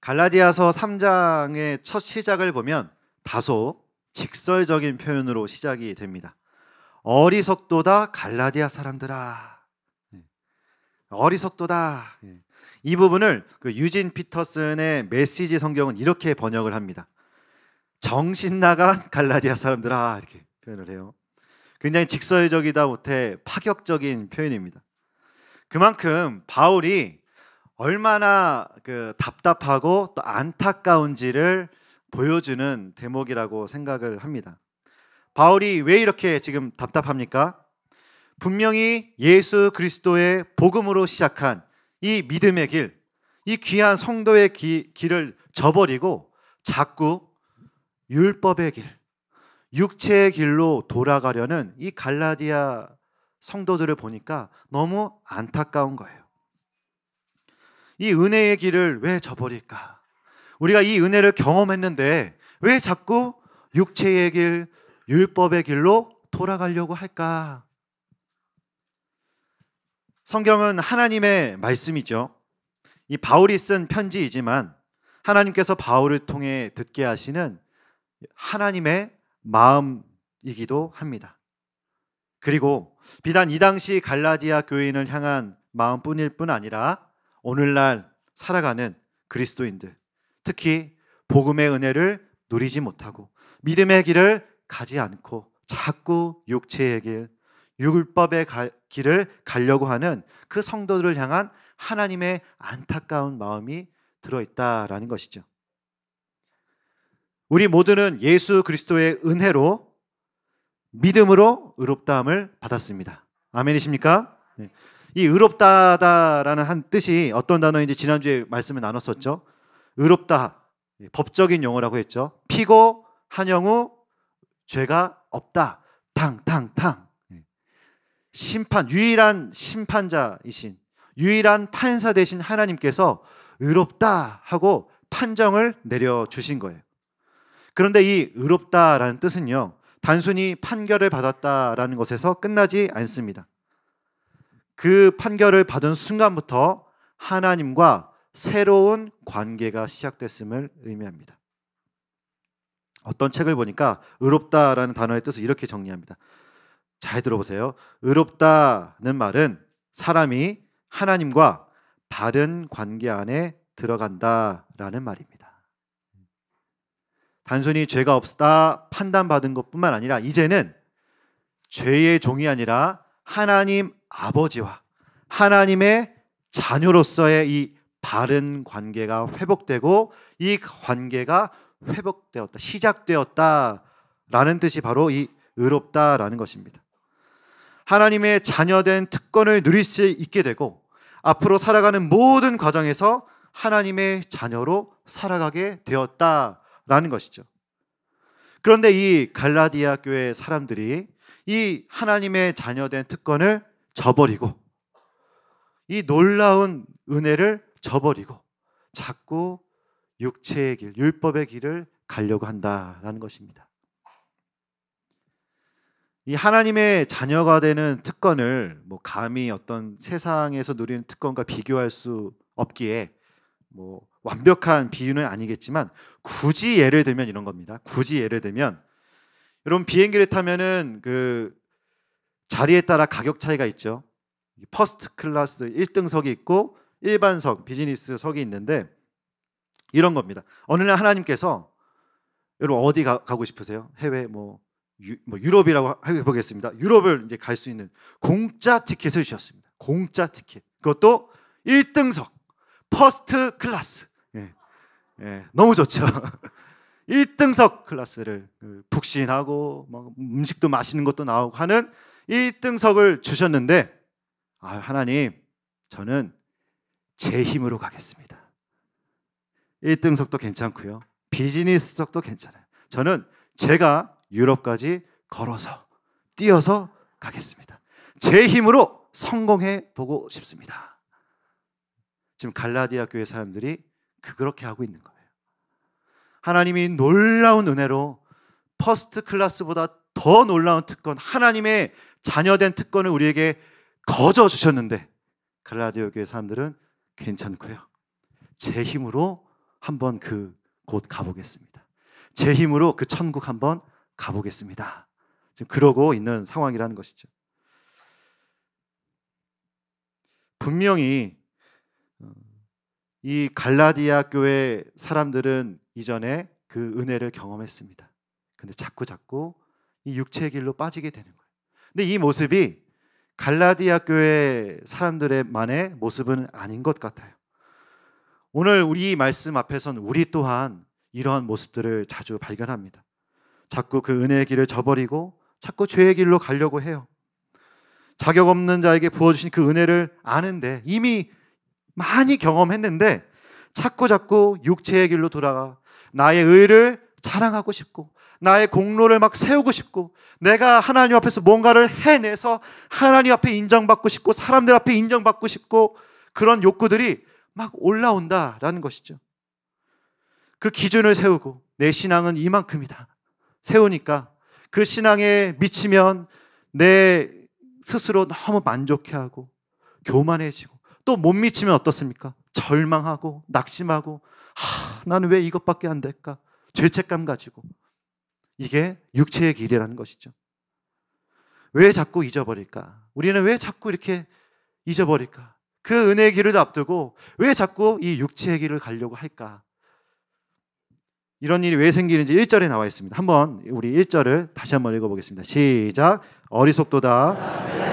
갈라디아서 3장의 첫 시작을 보면 다소 직설적인 표현으로 시작이 됩니다. 어리석도다 갈라디아 사람들아. 예. 어리석도다. 예. 이 부분을 그 유진 피터슨의 메시지 성경은 이렇게 번역을 합니다. 정신 나간 갈라디아 사람들아 이렇게 표현을 해요. 굉장히 직설적이다 못해 파격적인 표현입니다. 그만큼 바울이 얼마나 그 답답하고 또 안타까운지를 보여주는 대목이라고 생각을 합니다. 바울이 왜 이렇게 지금 답답합니까? 분명히 예수 그리스도의 복음으로 시작한 이 믿음의 길, 이 귀한 성도의 기, 길을 저버리고 자꾸 율법의 길, 육체의 길로 돌아가려는 이 갈라디아 성도들을 보니까 너무 안타까운 거예요. 이 은혜의 길을 왜 저버릴까? 우리가 이 은혜를 경험했는데 왜 자꾸 육체의 길, 율법의 길로 돌아가려고 할까? 성경은 하나님의 말씀이죠. 이 바울이 쓴 편지이지만 하나님께서 바울을 통해 듣게 하시는 하나님의 마음이기도 합니다. 그리고 비단 이 당시 갈라디아 교인을 향한 마음뿐일 뿐 아니라 오늘날 살아가는 그리스도인들, 특히 복음의 은혜를 누리지 못하고 믿음의 길을 가지 않고 자꾸 육체의 길, 율법의 길을 가려고 하는 그 성도들을 향한 하나님의 안타까운 마음이 들어있다라는 것이죠. 우리 모두는 예수 그리스도의 은혜로 믿음으로 의롭다함을 받았습니다. 아멘이십니까? 네. 이 의롭다다라는 한 뜻이 어떤 단어인지 지난주에 말씀을 나눴었죠. 의롭다 예, 법적인 용어라고 했죠. 피고 한영우 죄가 없다. 탕탕탕. 예. 심판 유일한 심판자이신 유일한 판사 되신 하나님께서 의롭다 하고 판정을 내려 주신 거예요. 그런데 이 의롭다라는 뜻은요. 단순히 판결을 받았다라는 것에서 끝나지 않습니다. 그 판결을 받은 순간부터 하나님과 새로운 관계가 시작됐음을 의미합니다. 어떤 책을 보니까 의롭다라는 단어의 뜻을 이렇게 정리합니다. 잘 들어보세요. 의롭다는 말은 사람이 하나님과 바른 관계 안에 들어간다라는 말입니다. 단순히 죄가 없다 판단받은 것뿐만 아니라 이제는 죄의 종이 아니라 하나님 아버지와 하나님의 자녀로서의 이 바른 관계가 회복되고 이 관계가 회복되었다, 시작되었다라는 뜻이 바로 이 의롭다라는 것입니다. 하나님의 자녀된 특권을 누릴 수 있게 되고 앞으로 살아가는 모든 과정에서 하나님의 자녀로 살아가게 되었다라는 것이죠. 그런데 이 갈라디아 교회 사람들이 이 하나님의 자녀된 특권을 저버리고 이 놀라운 은혜를 저버리고 자꾸 육체의 길, 율법의 길을 가려고 한다라는 것입니다. 이 하나님의 자녀가 되는 특권을 뭐 감히 어떤 세상에서 누리는 특권과 비교할 수 없기에 뭐 완벽한 비유는 아니겠지만 굳이 예를 들면 이런 겁니다. 굳이 예를 들면 여러분 비행기를 타면은 그 자리에 따라 가격 차이가 있죠. 퍼스트 클래스 1등석이 있고 일반석, 비즈니스석이 있는데 이런 겁니다. 어느 날 하나님께서 여러분 어디 가, 고 싶으세요? 해외 뭐, 유, 뭐 유럽이라고 해 보겠습니다. 유럽을 이제 갈 수 있는 공짜 티켓을 주셨습니다. 공짜 티켓. 그것도 1등석. 퍼스트 클래스. 예. 예. 너무 좋죠. 1등석 클래스를 푹신하고 그 음식도 맛있는 것도 나오고 하는 1 등석을 주셨는데 아, 하나님 저는 제 힘으로 가겠습니다. 1등석도 괜찮고요. 비즈니스석도 괜찮아요. 저는 제가 유럽까지 걸어서 뛰어서 가겠습니다. 제 힘으로 성공해 보고 싶습니다. 지금 갈라디아 교회 사람들이 그렇게 하고 있는 거예요. 하나님이 놀라운 은혜로 퍼스트 클래스보다 더 놀라운 특권, 하나님의 자녀된 특권을 우리에게 거저 주셨는데 갈라디아 교회 사람들은 괜찮고요. 제 힘으로 한번 그 곳 가보겠습니다. 제 힘으로 그 천국 한번 가보겠습니다. 지금 그러고 있는 상황이라는 것이죠. 분명히 어, 이 갈라디아 교회 사람들은 이전에 그 은혜를 경험했습니다. 근데 자꾸 자꾸 이 육체의 길로 빠지게 되는 거예요. 근데 이 모습이 갈라디아 교회 사람들의만의 모습은 아닌 것 같아요. 오늘 우리 말씀 앞에선 우리 또한 이러한 모습들을 자주 발견합니다. 자꾸 그 은혜의 길을 저버리고 자꾸 죄의 길로 가려고 해요. 자격 없는 자에게 부어주신 그 은혜를 아는데 이미 많이 경험했는데 자꾸 자꾸 육체의 길로 돌아가 나의 의를 자랑하고 싶고 나의 공로를 막 세우고 싶고 내가 하나님 앞에서 뭔가를 해내서 하나님 앞에 인정받고 싶고 사람들 앞에 인정받고 싶고 그런 욕구들이 막 올라온다라는 것이죠. 그 기준을 세우고 내 신앙은 이만큼이다. 세우니까 그 신앙에 미치면 내 스스로 너무 만족해하고 교만해지고 또 못 미치면 어떻습니까? 절망하고 낙심하고 하, 나는 왜 이것밖에 안 될까? 죄책감 가지고 이게 육체의 길이라는 것이죠. 왜 자꾸 잊어버릴까? 우리는 왜 자꾸 이렇게 잊어버릴까? 그 은혜의 길을 앞두고 왜 자꾸 이 육체의 길을 가려고 할까? 이런 일이 왜 생기는지 1절에 나와 있습니다. 한번 우리 1절을 다시 한번 읽어보겠습니다. 시작. 어리석도다.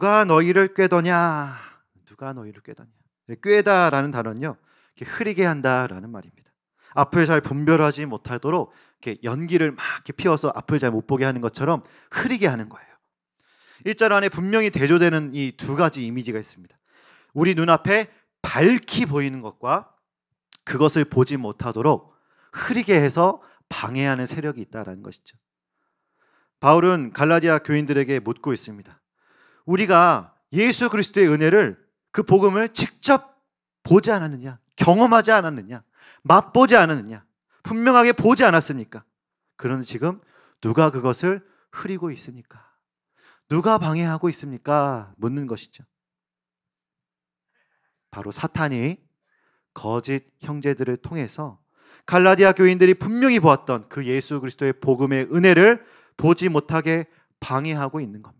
누가 너희를 꾀더냐? 누가 너희를 꾀더냐? 네, 꾀다라는 단어는요, 흐리게 한다라는 말입니다. 앞을 잘 분별하지 못하도록 이렇게 연기를 막 이렇게 피워서 앞을 잘 못 보게 하는 것처럼 흐리게 하는 거예요. 일절 안에 분명히 대조되는 이 두 가지 이미지가 있습니다. 우리 눈앞에 밝히 보이는 것과 그것을 보지 못하도록 흐리게 해서 방해하는 세력이 있다라는 것이죠. 바울은 갈라디아 교인들에게 묻고 있습니다. 우리가 예수 그리스도의 은혜를 그 복음을 직접 보지 않았느냐? 경험하지 않았느냐? 맛보지 않았느냐? 분명하게 보지 않았습니까? 그런 지금 누가 그것을 흐리고 있습니까? 누가 방해하고 있습니까? 묻는 것이죠. 바로 사탄이 거짓 형제들을 통해서 갈라디아 교인들이 분명히 보았던 그 예수 그리스도의 복음의 은혜를 보지 못하게 방해하고 있는 겁니다.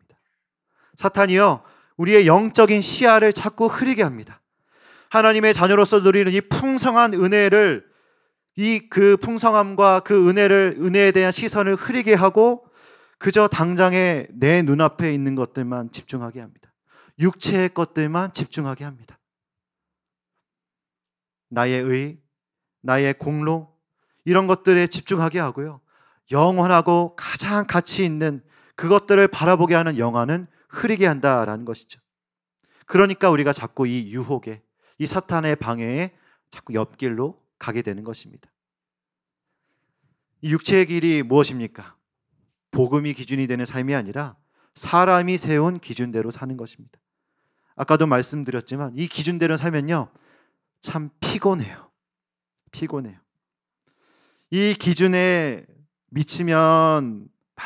사탄이요, 우리의 영적인 시야를 자꾸 흐리게 합니다. 하나님의 자녀로서 누리는 이 풍성한 은혜를 이 그 풍성함과 그 은혜를 은혜에 대한 시선을 흐리게 하고 그저 당장의 내 눈앞에 있는 것들만 집중하게 합니다. 육체의 것들만 집중하게 합니다. 나의 의, 나의 공로 이런 것들에 집중하게 하고요. 영원하고 가장 가치 있는 그것들을 바라보게 하는 영화는 흐리게 한다라는 것이죠. 그러니까 우리가 자꾸 이 유혹에, 이 사탄의 방해에 자꾸 옆길로 가게 되는 것입니다. 육체의 길이 무엇입니까? 복음이 기준이 되는 삶이 아니라 사람이 세운 기준대로 사는 것입니다. 아까도 말씀드렸지만 이 기준대로 살면요. 참 피곤해요. 피곤해요. 이 기준에 미치면 막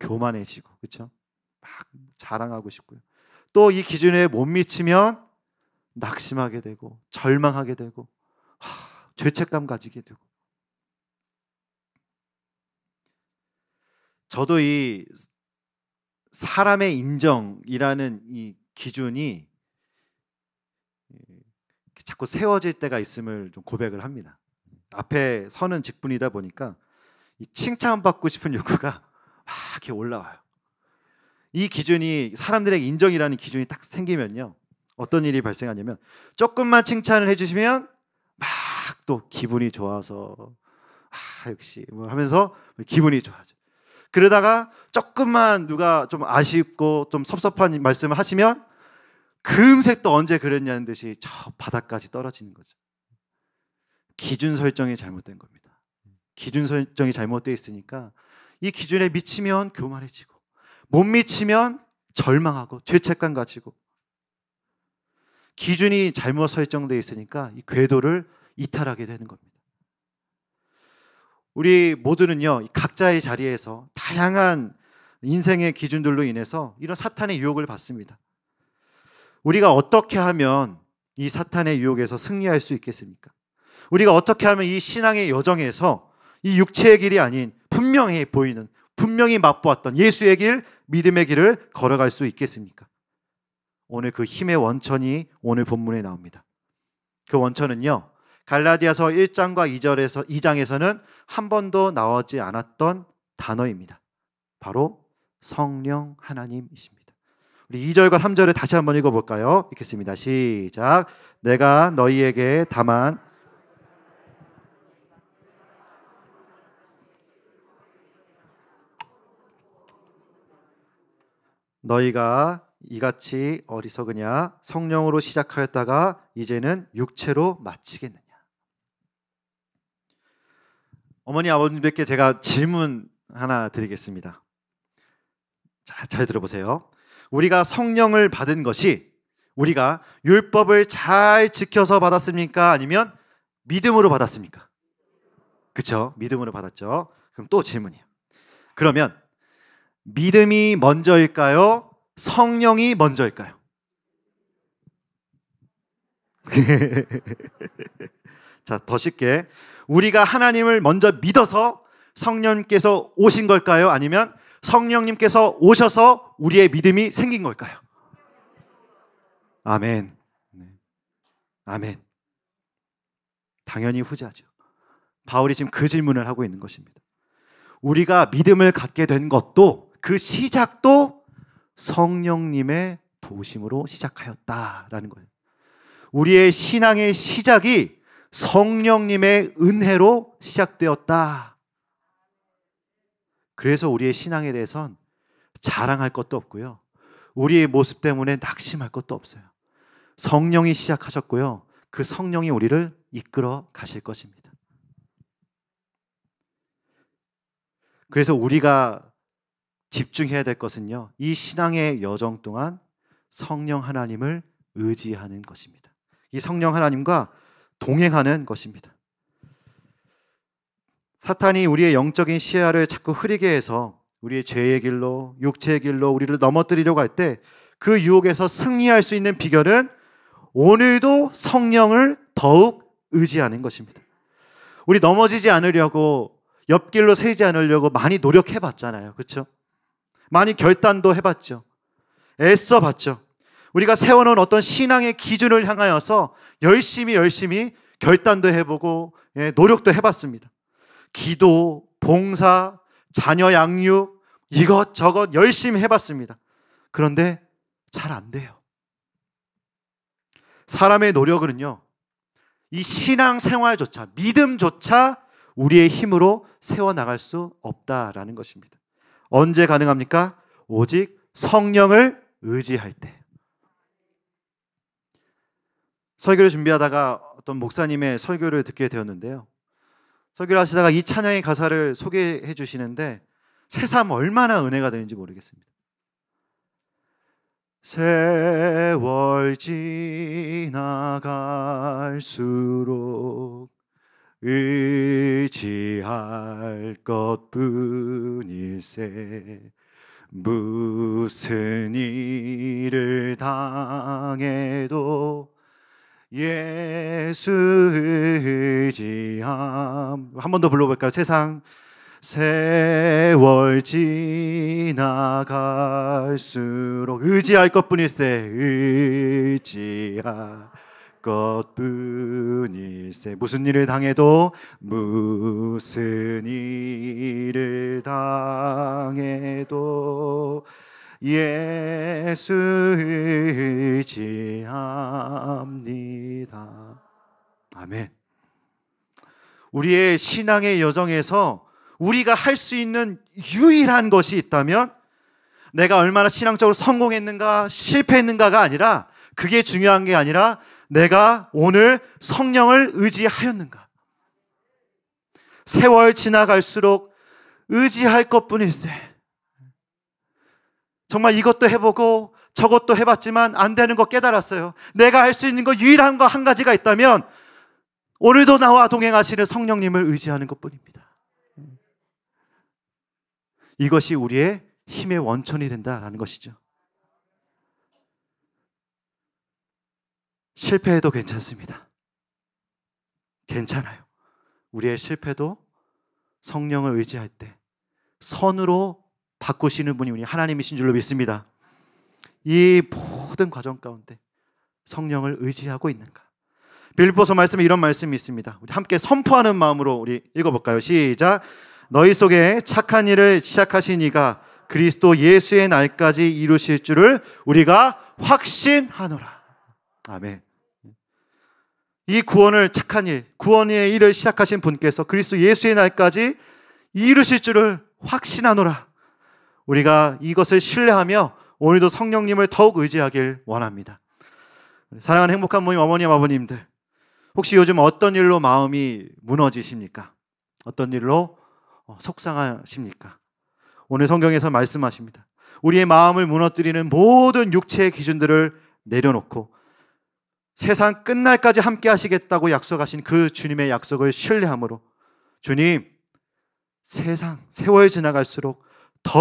교만해지고, 그렇죠? 막 자랑하고 싶고요. 또 이 기준에 못 미치면 낙심하게 되고 절망하게 되고 하, 죄책감 가지게 되고 저도 이 사람의 인정이라는 이 기준이 자꾸 세워질 때가 있음을 좀 고백을 합니다. 앞에 서는 직분이다 보니까 칭찬받고 싶은 욕구가 막 이렇게 올라와요. 이 기준이 사람들에게 인정이라는 기준이 딱 생기면요. 어떤 일이 발생하냐면 조금만 칭찬을 해주시면 막 또 기분이 좋아서 아 역시 뭐 하면서 기분이 좋아져. 그러다가 조금만 누가 좀 아쉽고 좀 섭섭한 말씀을 하시면 금색 또 언제 그랬냐는 듯이 저 바닥까지 떨어지는 거죠. 기준 설정이 잘못된 겁니다. 기준 설정이 잘못되어 있으니까 이 기준에 미치면 교만해지고 못 미치면 절망하고 죄책감 가지고 기준이 잘못 설정되어 있으니까 이 궤도를 이탈하게 되는 겁니다. 우리 모두는요, 각자의 자리에서 다양한 인생의 기준들로 인해서 이런 사탄의 유혹을 받습니다. 우리가 어떻게 하면 이 사탄의 유혹에서 승리할 수 있겠습니까? 우리가 어떻게 하면 이 신앙의 여정에서 이 육체의 길이 아닌 분명해 보이는 분명히 맛보았던 예수의 길, 믿음의 길을 걸어갈 수 있겠습니까? 오늘 그 힘의 원천이 오늘 본문에 나옵니다. 그 원천은요. 갈라디아서 1장과 2절에서 2장에서는 한 번도 나오지 않았던 단어입니다. 바로 성령 하나님이십니다. 2절과 3절을 다시 한번 읽어 볼까요? 읽겠습니다. 시작. 내가 너희에게 다만 너희가 이같이 어리석으냐 성령으로 시작하였다가 이제는 육체로 마치겠느냐 어머니 아버님들께 제가 질문 하나 드리겠습니다 자, 잘 들어보세요 우리가 성령을 받은 것이 우리가 율법을 잘 지켜서 받았습니까 아니면 믿음으로 받았습니까 그쵸 믿음으로 받았죠 그럼 또 질문이에요 그러면 믿음이 먼저일까요? 성령이 먼저일까요? 자, 더 쉽게. 우리가 하나님을 먼저 믿어서 성령님께서 오신 걸까요? 아니면 성령님께서 오셔서 우리의 믿음이 생긴 걸까요? 아멘. 네. 아멘. 당연히 후자죠. 바울이 지금 그 질문을 하고 있는 것입니다. 우리가 믿음을 갖게 된 것도 그 시작도 성령님의 도심으로 시작하였다라는 거예요. 우리의 신앙의 시작이 성령님의 은혜로 시작되었다. 그래서 우리의 신앙에 대해선 자랑할 것도 없고요. 우리의 모습 때문에 낙심할 것도 없어요. 성령이 시작하셨고요. 그 성령이 우리를 이끌어 가실 것입니다. 그래서 우리가 집중해야 될 것은요. 이 신앙의 여정 동안 성령 하나님을 의지하는 것입니다. 이 성령 하나님과 동행하는 것입니다. 사탄이 우리의 영적인 시야를 자꾸 흐리게 해서 우리의 죄의 길로, 육체의 길로 우리를 넘어뜨리려고 할 때 그 유혹에서 승리할 수 있는 비결은 오늘도 성령을 더욱 의지하는 것입니다. 우리 넘어지지 않으려고 옆길로 새지 않으려고 많이 노력해 봤잖아요. 그렇죠? 많이 결단도 해봤죠. 애써 봤죠. 우리가 세워놓은 어떤 신앙의 기준을 향하여서 열심히 열심히 결단도 해보고 예, 노력도 해봤습니다. 기도, 봉사, 자녀 양육, 이것저것 열심히 해봤습니다. 그런데 잘 안 돼요. 사람의 노력은요, 이 신앙 생활조차, 믿음조차 우리의 힘으로 세워나갈 수 없다라는 것입니다. 언제 가능합니까? 오직 성령을 의지할 때. 설교를 준비하다가 어떤 목사님의 설교를 듣게 되었는데요. 설교를 하시다가 이 찬양의 가사를 소개해 주시는데 새삼 얼마나 은혜가 되는지 모르겠습니다. 세월 지나갈수록 의지할 것뿐일세 무슨 일을 당해도 예수 의지함 한 번 더 불러볼까요? 세상 세월 지나갈수록 의지할 것뿐일세 의지할 것뿐이세 무슨 일을 당해도 무슨 일을 당해도 예수 의지합니다. 아멘. 우리의 신앙의 여정에서 우리가 할 수 있는 유일한 것이 있다면 내가 얼마나 신앙적으로 성공했는가 실패했는가가 아니라 그게 중요한 게 아니라 내가 오늘 성령을 의지하였는가? 세월 지나갈수록 의지할 것 뿐일세. 정말 이것도 해보고 저것도 해봤지만 안 되는 거 깨달았어요. 내가 할 수 있는 거 유일한 거 한 가지가 있다면 오늘도 나와 동행하시는 성령님을 의지하는 것 뿐입니다. 이것이 우리의 힘의 원천이 된다라는 것이죠. 실패해도 괜찮습니다. 괜찮아요. 우리의 실패도 성령을 의지할 때 선으로 바꾸시는 분이 우리 하나님이신 줄로 믿습니다. 이 모든 과정 가운데 성령을 의지하고 있는가? 빌보서 말씀에 이런 말씀이 있습니다. 우리 함께 선포하는 마음으로 우리 읽어볼까요? 시작. 너희 속에 착한 일을 시작하시니가 그리스도 예수의 날까지 이루실 줄을 우리가 확신하노라. 아멘. 이 구원을 착한 일, 구원의 일을 시작하신 분께서 그리스도 예수의 날까지 이루실 줄을 확신하노라. 우리가 이것을 신뢰하며 오늘도 성령님을 더욱 의지하길 원합니다. 사랑하는 행복한 모임 어머님 아버님들, 혹시 요즘 어떤 일로 마음이 무너지십니까? 어떤 일로 어, 속상하십니까? 오늘 성경에서 말씀하십니다. 우리의 마음을 무너뜨리는 모든 육체의 기준들을 내려놓고 세상 끝날까지 함께 하시겠다고 약속하신 그 주님의 약속을 신뢰함으로 주님 세상 세월 지나갈수록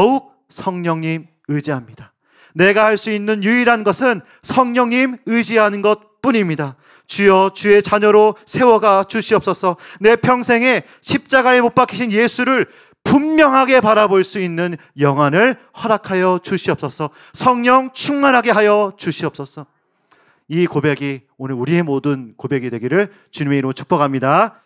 더욱 성령님 의지합니다. 내가 할 수 있는 유일한 것은 성령님 의지하는 것 뿐입니다. 주여 주의 자녀로 세워가 주시옵소서 내 평생에 십자가에 못 박히신 예수를 분명하게 바라볼 수 있는 영안을 허락하여 주시옵소서 성령 충만하게 하여 주시옵소서 이 고백이 오늘 우리의 모든 고백이 되기를 주님의 이름으로 축복합니다.